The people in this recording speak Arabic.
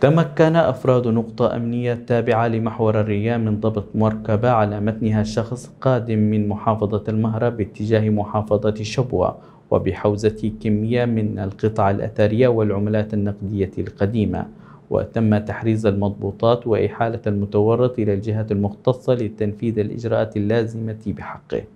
تمكن أفراد نقطة أمنية تابعة لمحور الرياة من ضبط مركبة على متنها شخص قادم من محافظة المهرة باتجاه محافظة شبوة وبحوزة كمية من القطع الأثرية والعملات النقدية القديمة وتم تحريز المضبوطات وإحالة المتورط إلى الجهة المختصة لتنفيذ الإجراءات اللازمة بحقه